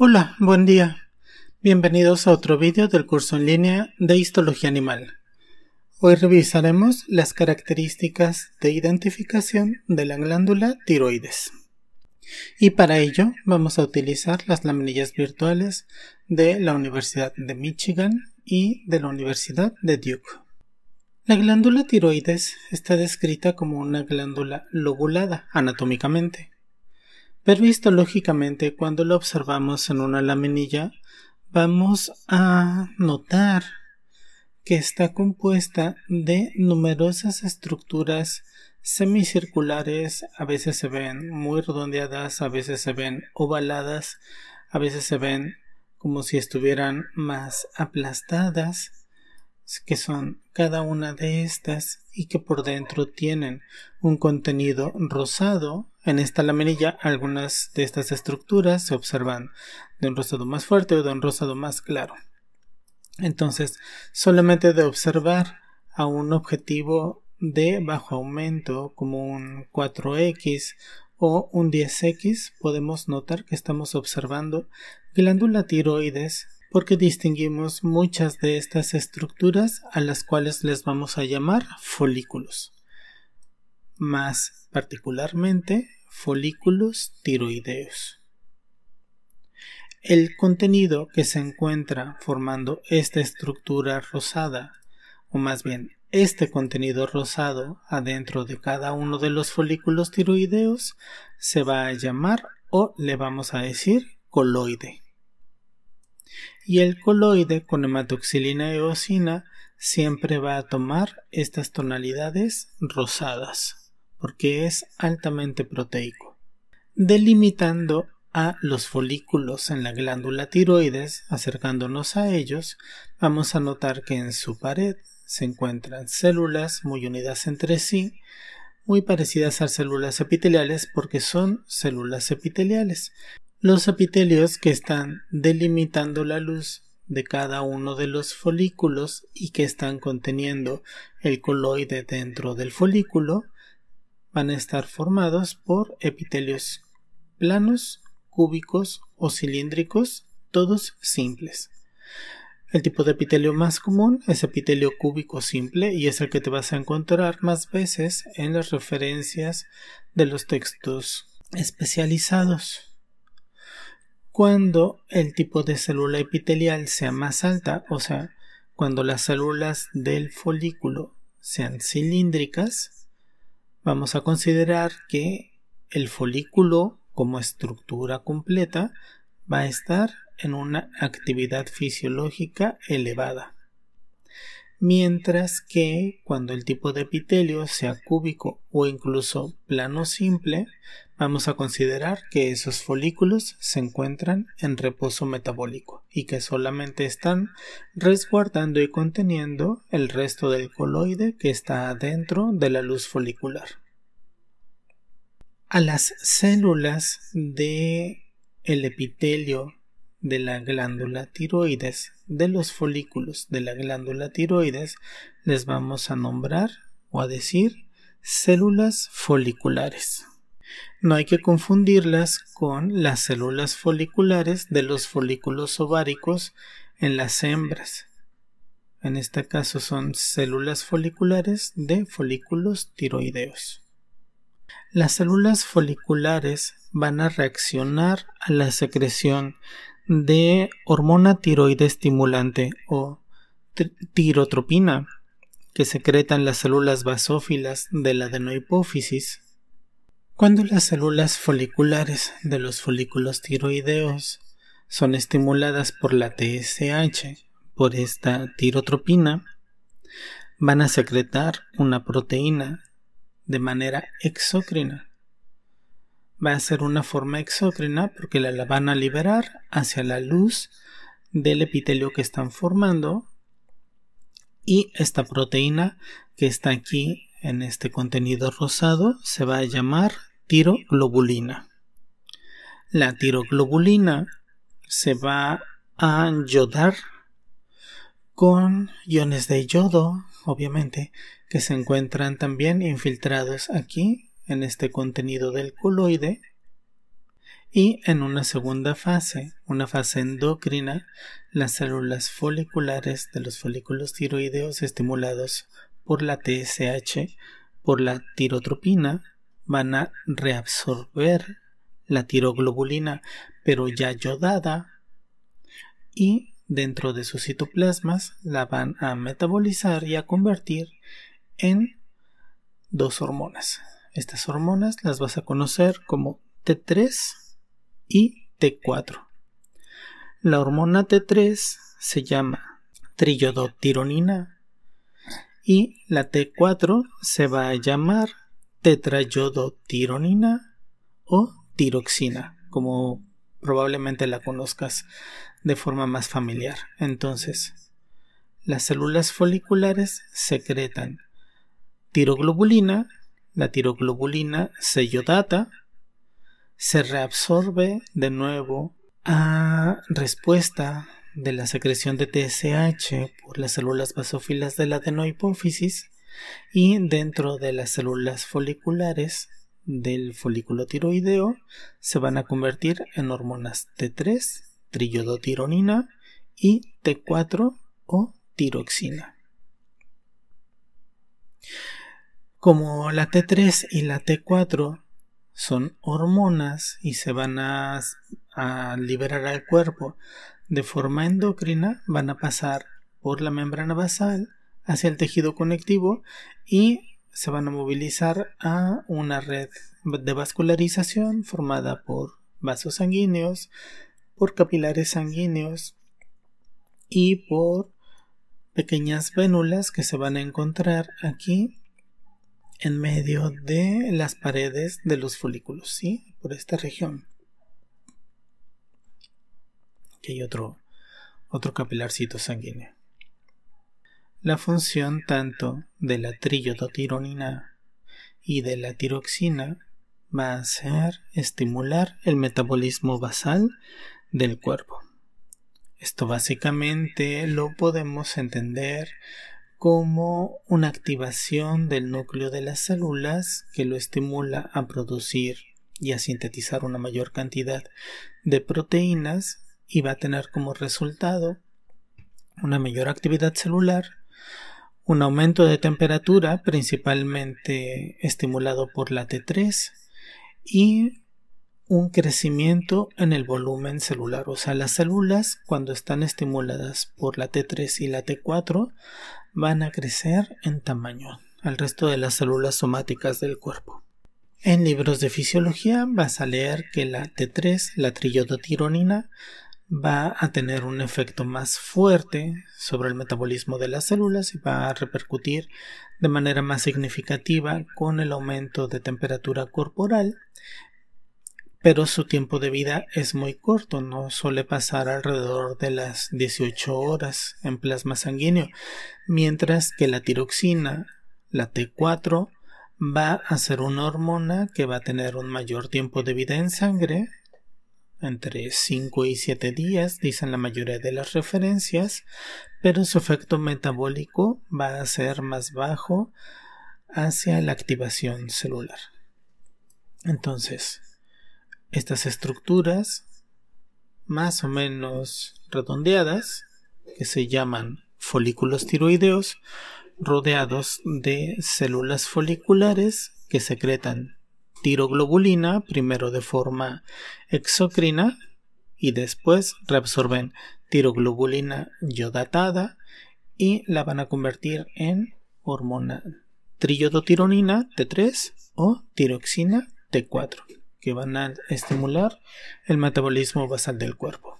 Hola, buen día. Bienvenidos a otro vídeo del curso en línea de Histología Animal. Hoy revisaremos las características de identificación de la glándula tiroides. Y para ello vamos a utilizar las laminillas virtuales de la Universidad de Michigan y de la Universidad de Duke. La glándula tiroides está descrita como una glándula lobulada anatómicamente pero lógicamente cuando lo observamos en una laminilla, vamos a notar que está compuesta de numerosas estructuras semicirculares, a veces se ven muy redondeadas, a veces se ven ovaladas, a veces se ven como si estuvieran más aplastadas, que son cada una de estas y que por dentro tienen un contenido rosado, en esta lamerilla, algunas de estas estructuras se observan de un rosado más fuerte o de un rosado más claro. Entonces, solamente de observar a un objetivo de bajo aumento como un 4X o un 10X, podemos notar que estamos observando glándula tiroides porque distinguimos muchas de estas estructuras a las cuales les vamos a llamar folículos. Más particularmente folículos tiroideos. El contenido que se encuentra formando esta estructura rosada, o más bien este contenido rosado adentro de cada uno de los folículos tiroideos, se va a llamar o le vamos a decir coloide. Y el coloide con hematoxilina eosina siempre va a tomar estas tonalidades rosadas porque es altamente proteico, delimitando a los folículos en la glándula tiroides, acercándonos a ellos, vamos a notar que en su pared se encuentran células muy unidas entre sí, muy parecidas a células epiteliales porque son células epiteliales. Los epitelios que están delimitando la luz de cada uno de los folículos y que están conteniendo el coloide dentro del folículo van a estar formados por epitelios planos, cúbicos o cilíndricos, todos simples. El tipo de epitelio más común es epitelio cúbico simple y es el que te vas a encontrar más veces en las referencias de los textos especializados. Cuando el tipo de célula epitelial sea más alta, o sea, cuando las células del folículo sean cilíndricas, vamos a considerar que el folículo como estructura completa va a estar en una actividad fisiológica elevada. Mientras que cuando el tipo de epitelio sea cúbico o incluso plano simple, Vamos a considerar que esos folículos se encuentran en reposo metabólico y que solamente están resguardando y conteniendo el resto del coloide que está adentro de la luz folicular. A las células de el epitelio de la glándula tiroides, de los folículos de la glándula tiroides, les vamos a nombrar o a decir células foliculares. No hay que confundirlas con las células foliculares de los folículos ováricos en las hembras. En este caso son células foliculares de folículos tiroideos. Las células foliculares van a reaccionar a la secreción de hormona tiroide estimulante o tirotropina que secretan las células basófilas de la adenohipófisis cuando las células foliculares de los folículos tiroideos son estimuladas por la TSH, por esta tirotropina, van a secretar una proteína de manera exócrina. Va a ser una forma exócrina porque la van a liberar hacia la luz del epitelio que están formando y esta proteína que está aquí en este contenido rosado se va a llamar tiroglobulina. La tiroglobulina se va a yodar con iones de yodo, obviamente, que se encuentran también infiltrados aquí en este contenido del coloide y en una segunda fase, una fase endocrina, las células foliculares de los folículos tiroideos estimulados por la TSH, por la tirotropina van a reabsorber la tiroglobulina, pero ya yodada, y dentro de sus citoplasmas la van a metabolizar y a convertir en dos hormonas. Estas hormonas las vas a conocer como T3 y T4. La hormona T3 se llama trillodotironina y la T4 se va a llamar tetrayodotironina o tiroxina, como probablemente la conozcas de forma más familiar. Entonces, las células foliculares secretan tiroglobulina, la tiroglobulina se yodata, se reabsorbe de nuevo a respuesta de la secreción de TSH por las células basófilas de la adenohipófisis y dentro de las células foliculares del folículo tiroideo se van a convertir en hormonas T3, trillodotironina y T4 o tiroxina. Como la T3 y la T4 son hormonas y se van a, a, liberar al cuerpo de forma endocrina, van a pasar por la membrana basal hacia el tejido conectivo y se van a movilizar a una red de vascularización formada por vasos sanguíneos, por capilares sanguíneos y por pequeñas vénulas que se van a encontrar aquí en medio de las paredes de los folículos, ¿sí? Por esta región. Aquí hay otro, otro capilarcito sanguíneo la función tanto de la trillodotironina y de la tiroxina va a ser estimular el metabolismo basal del cuerpo. Esto básicamente lo podemos entender como una activación del núcleo de las células que lo estimula a producir y a sintetizar una mayor cantidad de proteínas y va a tener como resultado una mayor actividad celular un aumento de temperatura principalmente estimulado por la T3 y un crecimiento en el volumen celular. O sea, las células cuando están estimuladas por la T3 y la T4 van a crecer en tamaño al resto de las células somáticas del cuerpo. En libros de fisiología vas a leer que la T3, la trillodotironina, va a tener un efecto más fuerte sobre el metabolismo de las células y va a repercutir de manera más significativa con el aumento de temperatura corporal, pero su tiempo de vida es muy corto, no suele pasar alrededor de las 18 horas en plasma sanguíneo, mientras que la tiroxina, la T4, va a ser una hormona que va a tener un mayor tiempo de vida en sangre, entre 5 y 7 días, dicen la mayoría de las referencias, pero su efecto metabólico va a ser más bajo hacia la activación celular. Entonces, estas estructuras más o menos redondeadas, que se llaman folículos tiroideos, rodeados de células foliculares que secretan tiroglobulina, primero de forma exocrina y después reabsorben tiroglobulina yodatada y la van a convertir en hormona triiodotironina T3 o tiroxina T4, que van a estimular el metabolismo basal del cuerpo.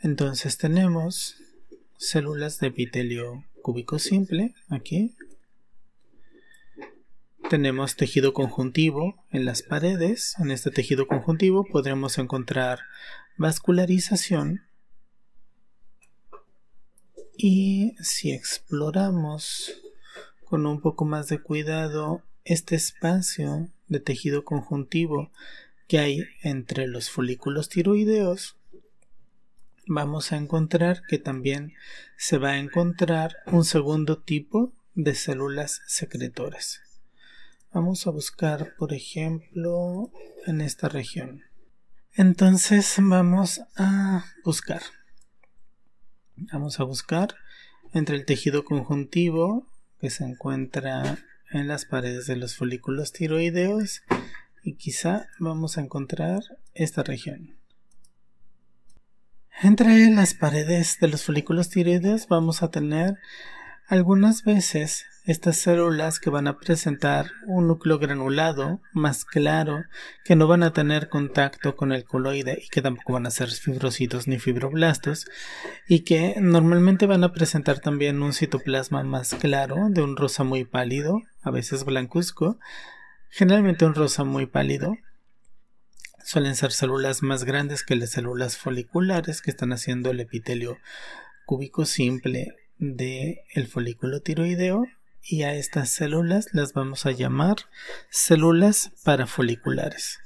Entonces tenemos células de epitelio cúbico simple aquí tenemos tejido conjuntivo en las paredes. En este tejido conjuntivo podremos encontrar vascularización. Y si exploramos con un poco más de cuidado este espacio de tejido conjuntivo que hay entre los folículos tiroideos, vamos a encontrar que también se va a encontrar un segundo tipo de células secretoras. Vamos a buscar, por ejemplo, en esta región. Entonces vamos a buscar. Vamos a buscar entre el tejido conjuntivo que se encuentra en las paredes de los folículos tiroideos y quizá vamos a encontrar esta región. Entre las paredes de los folículos tiroides vamos a tener algunas veces estas células que van a presentar un núcleo granulado más claro, que no van a tener contacto con el coloide y que tampoco van a ser fibrocitos ni fibroblastos, y que normalmente van a presentar también un citoplasma más claro, de un rosa muy pálido, a veces blancuzco, generalmente un rosa muy pálido. Suelen ser células más grandes que las células foliculares que están haciendo el epitelio cúbico simple del el folículo tiroideo y a estas células las vamos a llamar células parafoliculares.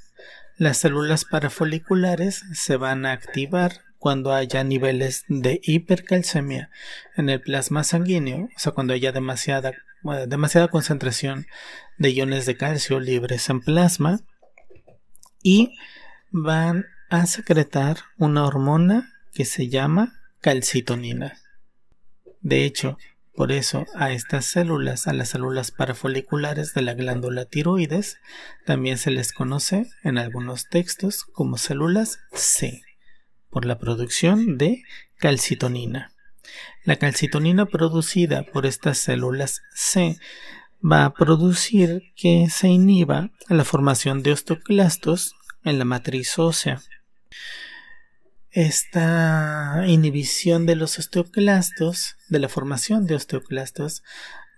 Las células parafoliculares se van a activar cuando haya niveles de hipercalcemia en el plasma sanguíneo, o sea, cuando haya demasiada, demasiada concentración de iones de calcio libres en plasma, y van a secretar una hormona que se llama calcitonina. De hecho, por eso, a estas células, a las células parafoliculares de la glándula tiroides, también se les conoce en algunos textos como células C, por la producción de calcitonina. La calcitonina producida por estas células C va a producir que se inhiba la formación de osteoclastos en la matriz ósea esta inhibición de los osteoclastos, de la formación de osteoclastos,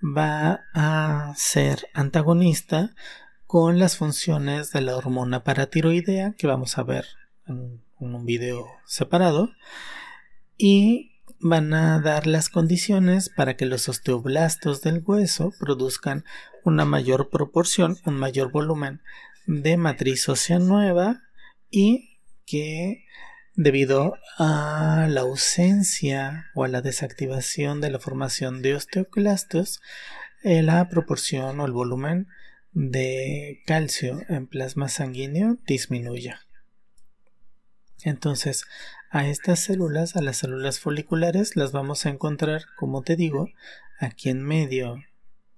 va a ser antagonista con las funciones de la hormona paratiroidea que vamos a ver en un video separado y van a dar las condiciones para que los osteoblastos del hueso produzcan una mayor proporción, un mayor volumen de matriz ósea nueva y que debido a la ausencia o a la desactivación de la formación de osteoclastos, eh, la proporción o el volumen de calcio en plasma sanguíneo disminuye. Entonces, a estas células, a las células foliculares, las vamos a encontrar, como te digo, aquí en medio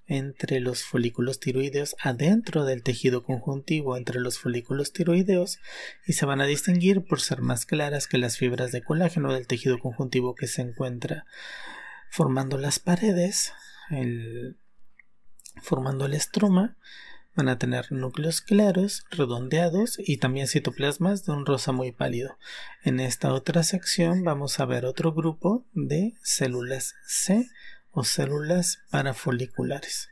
entre los folículos tiroideos adentro del tejido conjuntivo entre los folículos tiroideos y se van a distinguir por ser más claras que las fibras de colágeno del tejido conjuntivo que se encuentra formando las paredes, formando el estroma, van a tener núcleos claros, redondeados y también citoplasmas de un rosa muy pálido. En esta otra sección vamos a ver otro grupo de células C o células parafoliculares.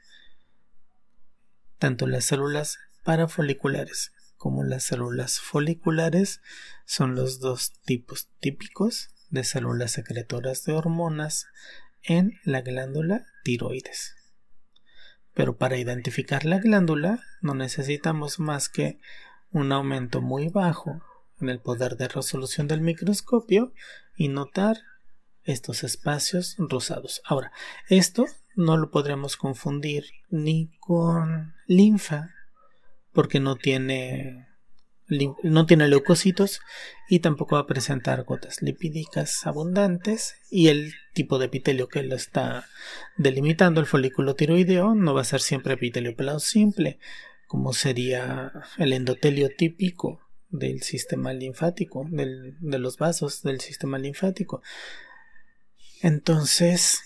Tanto las células parafoliculares como las células foliculares son los dos tipos típicos de células secretoras de hormonas en la glándula tiroides. Pero para identificar la glándula no necesitamos más que un aumento muy bajo en el poder de resolución del microscopio y notar estos espacios rosados. Ahora, esto no lo podremos confundir ni con linfa, porque no tiene, no tiene leucocitos y tampoco va a presentar gotas lipídicas abundantes y el tipo de epitelio que lo está delimitando, el folículo tiroideo, no va a ser siempre epitelio pelado simple, como sería el endotelio típico del sistema linfático, del, de los vasos del sistema linfático. Entonces,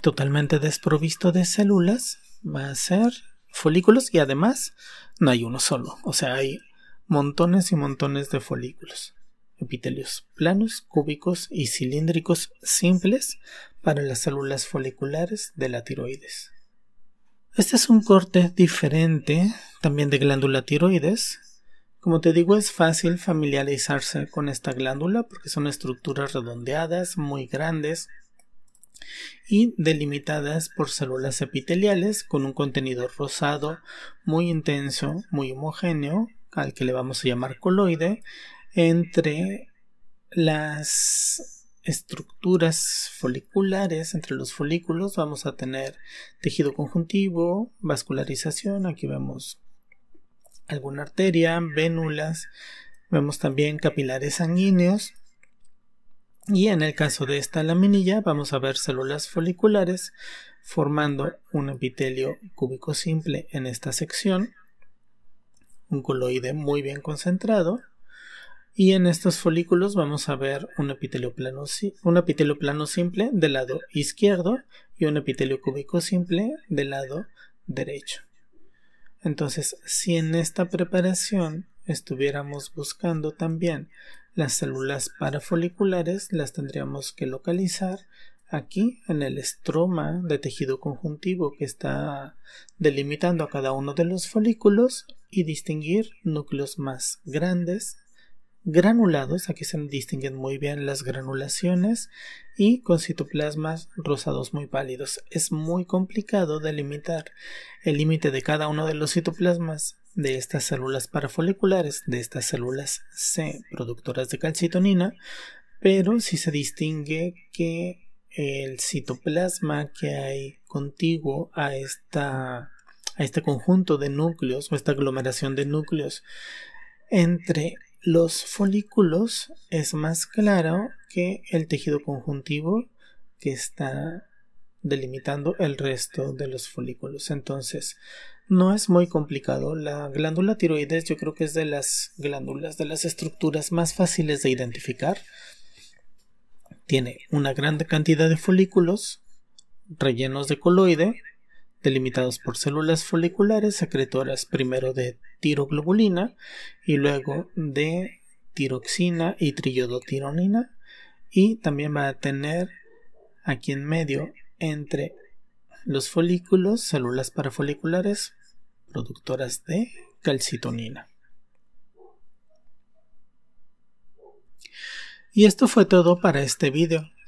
totalmente desprovisto de células, va a ser folículos y además no hay uno solo, o sea, hay montones y montones de folículos, epitelios planos, cúbicos y cilíndricos simples para las células foliculares de la tiroides. Este es un corte diferente también de glándula tiroides, como te digo, es fácil familiarizarse con esta glándula porque son estructuras redondeadas, muy grandes y delimitadas por células epiteliales con un contenido rosado muy intenso, muy homogéneo, al que le vamos a llamar coloide, entre las estructuras foliculares, entre los folículos, vamos a tener tejido conjuntivo, vascularización, aquí vemos alguna arteria, vénulas, vemos también capilares sanguíneos. Y en el caso de esta laminilla vamos a ver células foliculares formando un epitelio cúbico simple en esta sección, un coloide muy bien concentrado. Y en estos folículos vamos a ver un epitelio, plano, un epitelio plano simple del lado izquierdo y un epitelio cúbico simple del lado derecho. Entonces, si en esta preparación estuviéramos buscando también las células parafoliculares, las tendríamos que localizar aquí en el estroma de tejido conjuntivo que está delimitando a cada uno de los folículos y distinguir núcleos más grandes granulados, aquí se distinguen muy bien las granulaciones y con citoplasmas rosados muy pálidos. Es muy complicado delimitar el límite de cada uno de los citoplasmas de estas células parafoliculares, de estas células C productoras de calcitonina, pero sí se distingue que el citoplasma que hay contiguo a esta a este conjunto de núcleos o esta aglomeración de núcleos entre los folículos es más claro que el tejido conjuntivo que está delimitando el resto de los folículos. Entonces, no es muy complicado. La glándula tiroides yo creo que es de las glándulas, de las estructuras más fáciles de identificar. Tiene una gran cantidad de folículos rellenos de coloide delimitados por células foliculares secretoras primero de tiroglobulina y luego de tiroxina y triodotironina y también va a tener aquí en medio entre los folículos células parafoliculares productoras de calcitonina. Y esto fue todo para este video.